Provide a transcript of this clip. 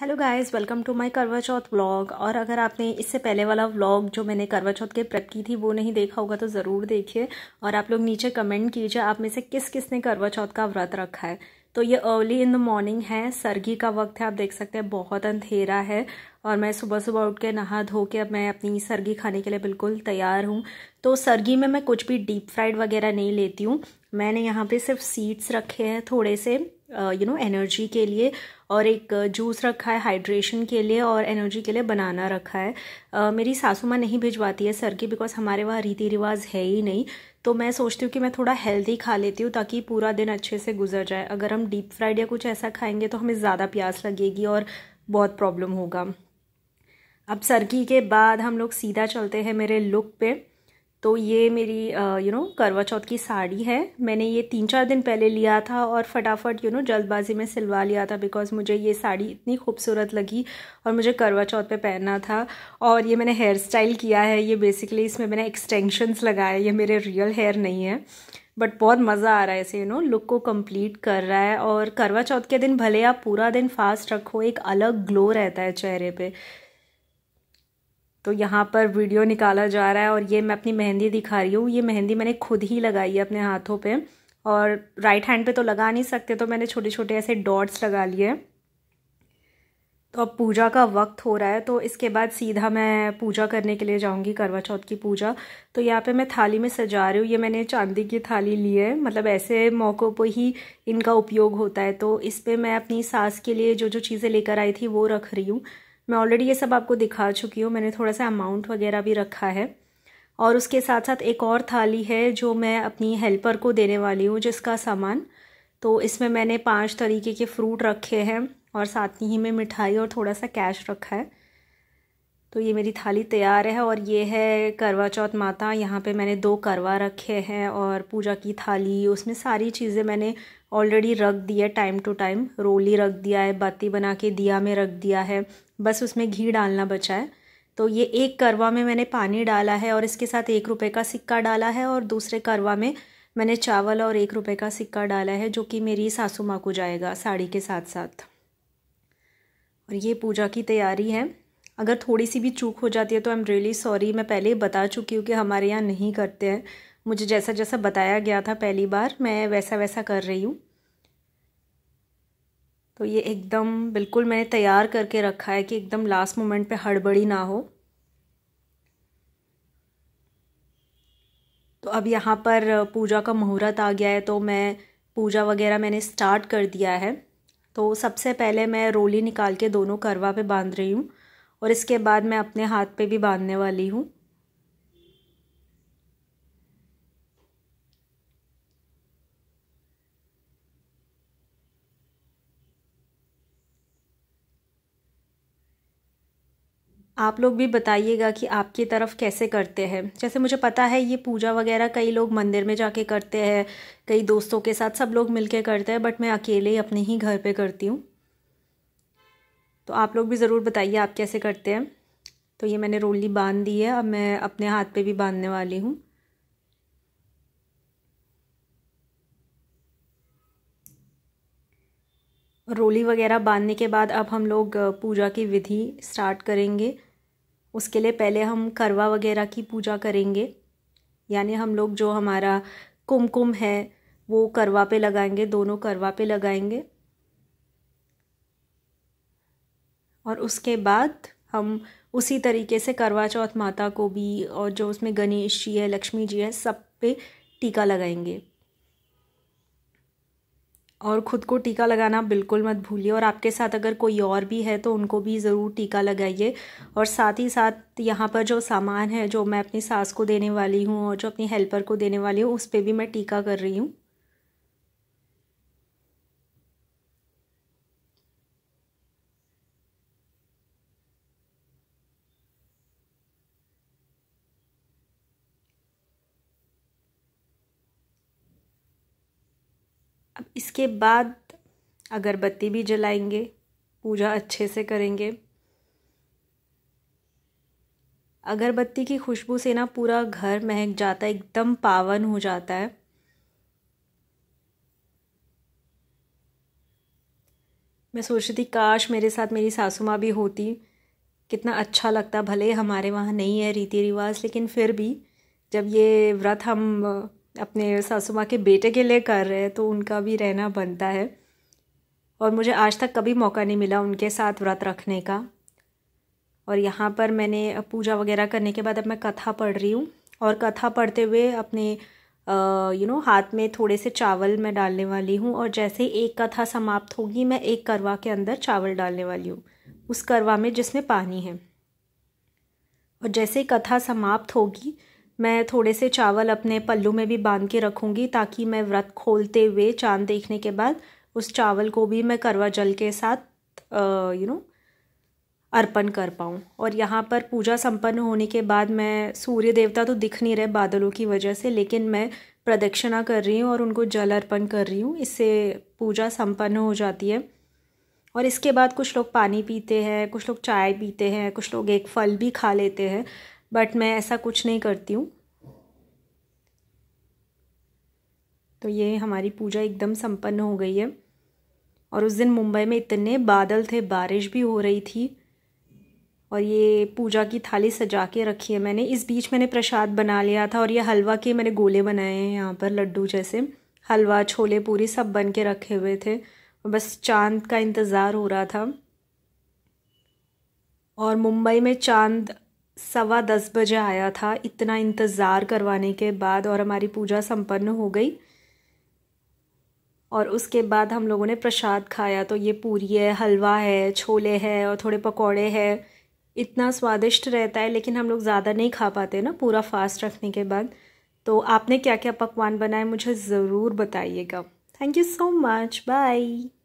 hello guys welcome to my Karva Chauth blog और अगर आपने इससे पहले वाला व्लॉग जो मैंने करवा चौथ के प्रेप की थी वो नहीं देखा होगा तो ज़रूर देखिए और आप लोग नीचे कमेंट कीजिए आप में से किस किस ने करवा चौथ का व्रत रखा है तो ये अर्ली इन द मॉर्निंग है सर्गी का वक्त है आप देख सकते हैं बहुत अंधेरा है और मैं सुबह सुबह उठ के नहा धो के अब मैं अपनी सर्गी खाने के लिए बिल्कुल तैयार हूँ तो सर्गी में मैं कुछ भी डीप फ्राइड वगैरह नहीं लेती हूँ मैंने यहाँ पे सिर्फ सीड्स रखे हैं थोड़े से यू नो एनर्जी के लिए और एक जूस रखा है हाइड्रेशन के लिए और एनर्जी के लिए बनाना रखा है uh, मेरी सासू माँ नहीं भिजवाती है सर की बिकॉज हमारे वहाँ रीति रिवाज है ही नहीं तो मैं सोचती हूँ कि मैं थोड़ा हेल्दी खा लेती हूँ ताकि पूरा दिन अच्छे से गुजर जाए अगर हम डीप फ्राइड या कुछ ऐसा खाएंगे तो हमें ज़्यादा प्यास लगेगी और बहुत प्रॉब्लम होगा अब सर्गी के बाद हम लोग सीधा चलते हैं मेरे लुक पे तो ये मेरी यू नो करवा चौथ की साड़ी है मैंने ये तीन चार दिन पहले लिया था और फटाफट यू नो जल्दबाजी में सिलवा लिया था बिकॉज मुझे ये साड़ी इतनी खूबसूरत लगी और मुझे करवा चौथ पे पहनना था और ये मैंने हेयर स्टाइल किया है ये बेसिकली इसमें मैंने एक्सटेंशंस लगाए ये मेरे रियल हेयर नहीं है बट बहुत मज़ा आ रहा है इसे यू नो लुक को कंप्लीट कर रहा है और करवा चौथ के दिन भले आप पूरा दिन फास्ट रखो एक अलग ग्लो रहता है चेहरे पर तो यहाँ पर वीडियो निकाला जा रहा है और ये मैं अपनी मेहंदी दिखा रही हूँ ये मेहंदी मैंने खुद ही लगाई है अपने हाथों पे और राइट हैंड पे तो लगा नहीं सकते तो मैंने छोटे छोटे ऐसे डॉट्स लगा लिए तो अब पूजा का वक्त हो रहा है तो इसके बाद सीधा मैं पूजा करने के लिए जाऊंगी करवा चौथ की पूजा तो यहाँ पे मैं थाली में सजा रही हूँ ये मैंने चांदी की थाली ली है मतलब ऐसे मौक़ों पर ही इनका उपयोग होता है तो इस पर मैं अपनी सास के लिए जो जो चीज़ें लेकर आई थी वो रख रही हूँ मैं ऑलरेडी ये सब आपको दिखा चुकी हूँ मैंने थोड़ा सा अमाउंट वगैरह भी रखा है और उसके साथ साथ एक और थाली है जो मैं अपनी हेल्पर को देने वाली हूँ जिसका सामान तो इसमें मैंने पांच तरीके के फ्रूट रखे हैं और साथ ही में मिठाई और थोड़ा सा कैश रखा है तो ये मेरी थाली तैयार है और ये है करवा चौथ माता यहाँ पे मैंने दो करवा रखे हैं और पूजा की थाली उसमें सारी चीज़ें मैंने ऑलरेडी रख दिया टाइम टू टाइम रोली रख दिया है बाती बना के दिया में रख दिया है बस उसमें घी डालना बचा है तो ये एक करवा में मैंने पानी डाला है और इसके साथ एक रुपये का सिक्का डाला है और दूसरे करवा में मैंने चावल और एक रुपये का सिक्का डाला है जो कि मेरी सासू माँ को जाएगा साड़ी के साथ साथ और ये पूजा की तैयारी है अगर थोड़ी सी भी चूक हो जाती है तो आई एम रियली सॉरी मैं पहले ही बता चुकी हूँ कि हमारे यहाँ नहीं करते हैं मुझे जैसा जैसा बताया गया था पहली बार मैं वैसा वैसा कर रही हूँ तो ये एकदम बिल्कुल मैंने तैयार करके रखा है कि एकदम लास्ट मोमेंट पे हड़बड़ी ना हो तो अब यहाँ पर पूजा का मुहूर्त आ गया है तो मैं पूजा वगैरह मैंने स्टार्ट कर दिया है तो सबसे पहले मैं रोली निकाल के दोनों करवा पे बांध रही हूँ और इसके बाद मैं अपने हाथ पे भी बांधने वाली हूँ आप लोग भी बताइएगा कि आपकी तरफ कैसे करते हैं जैसे मुझे पता है ये पूजा वगैरह कई लोग मंदिर में जाके करते हैं कई दोस्तों के साथ सब लोग मिलके करते हैं बट मैं अकेले ही अपने ही घर पे करती हूँ तो आप लोग भी ज़रूर बताइए आप कैसे करते हैं तो ये मैंने रोली बांध दी है अब मैं अपने हाथ पे भी बांधने वाली हूँ रोली वगैरह बांधने के बाद अब हम लोग पूजा की विधि स्टार्ट करेंगे उसके लिए पहले हम करवा वगैरह की पूजा करेंगे यानी हम लोग जो हमारा कुमकुम है वो करवा पे लगाएंगे दोनों करवा पे लगाएंगे और उसके बाद हम उसी तरीके से करवा चौथ माता को भी और जो उसमें गणेश जी है लक्ष्मी जी है सब पे टीका लगाएंगे और ख़ुद को टीका लगाना बिल्कुल मत भूलिए और आपके साथ अगर कोई और भी है तो उनको भी ज़रूर टीका लगाइए और साथ ही साथ यहाँ पर जो सामान है जो मैं अपनी सास को देने वाली हूँ और जो अपनी हेल्पर को देने वाली हूँ उस पर भी मैं टीका कर रही हूँ अब इसके बाद अगरबत्ती भी जलाएंगे पूजा अच्छे से करेंगे अगरबत्ती की खुशबू से ना पूरा घर महक जाता है एकदम पावन हो जाता है मैं सोच रही थी काश मेरे साथ मेरी सासू माँ भी होती कितना अच्छा लगता भले हमारे वहाँ नहीं है रीति रिवाज लेकिन फिर भी जब ये व्रत हम अपने सासू माँ के बेटे के लिए कर रहे हैं तो उनका भी रहना बनता है और मुझे आज तक कभी मौका नहीं मिला उनके साथ व्रत रखने का और यहाँ पर मैंने पूजा वगैरह करने के बाद अब मैं कथा पढ़ रही हूँ और कथा पढ़ते हुए अपने यू नो हाथ में थोड़े से चावल मैं डालने वाली हूँ और जैसे ही एक कथा समाप्त होगी मैं एक करवा के अंदर चावल डालने वाली हूँ उस करवा में जिसमें पानी है और जैसे ही कथा समाप्त होगी मैं थोड़े से चावल अपने पल्लू में भी बांध के रखूँगी ताकि मैं व्रत खोलते हुए चांद देखने के बाद उस चावल को भी मैं करवा जल के साथ यू नो अर्पण कर पाऊँ और यहाँ पर पूजा संपन्न होने के बाद मैं सूर्य देवता तो दिख नहीं रहे बादलों की वजह से लेकिन मैं प्रदक्षिणा कर रही हूँ और उनको जल अर्पण कर रही हूँ इससे पूजा संपन्न हो जाती है और इसके बाद कुछ लोग पानी पीते हैं कुछ लोग चाय पीते हैं कुछ लोग एक फल भी खा लेते हैं बट मैं ऐसा कुछ नहीं करती हूँ तो ये हमारी पूजा एकदम संपन्न हो गई है और उस दिन मुंबई में इतने बादल थे बारिश भी हो रही थी और ये पूजा की थाली सजा के रखी है मैंने इस बीच मैंने प्रसाद बना लिया था और ये हलवा के मैंने गोले बनाए हैं यहाँ पर लड्डू जैसे हलवा छोले पूरी सब बन के रखे हुए थे बस चांद का इंतज़ार हो रहा था और मुंबई में चांद सवा दस बजे आया था इतना इंतज़ार करवाने के बाद और हमारी पूजा संपन्न हो गई और उसके बाद हम लोगों ने प्रसाद खाया तो ये पूरी है हलवा है छोले है और थोड़े पकौड़े हैं इतना स्वादिष्ट रहता है लेकिन हम लोग ज़्यादा नहीं खा पाते ना पूरा फास्ट रखने के बाद तो आपने क्या क्या पकवान बनाए मुझे ज़रूर बताइएगा thank you so much bye